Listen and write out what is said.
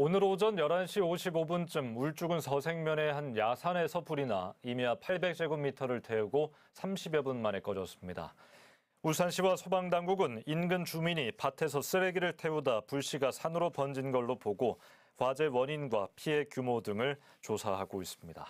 오늘 오전 11시 55분쯤 울주군 서생면의 한 야산에서 불이 나 임야 800제곱미터를 태우고 30여 분 만에 꺼졌습니다. 울산시와 소방당국은 인근 주민이 밭에서 쓰레기를 태우다 불씨가 산으로 번진 걸로 보고 화재 원인과 피해 규모 등을 조사하고 있습니다.